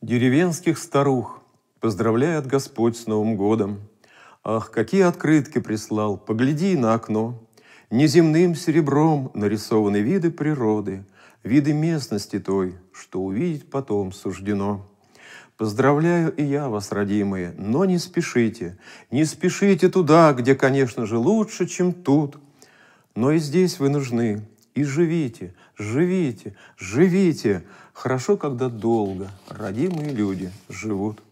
Деревенских старух поздравляет Господь с Новым годом. Ах, какие открытки прислал, погляди на окно. Неземным серебром нарисованы виды природы, виды местности той, что увидеть потом суждено. Поздравляю и я вас, родимые, но не спешите, не спешите туда, где, конечно же, лучше, чем тут. Но и здесь вы нужны, и живите, живите, живите. Хорошо, когда долго родимые люди живут.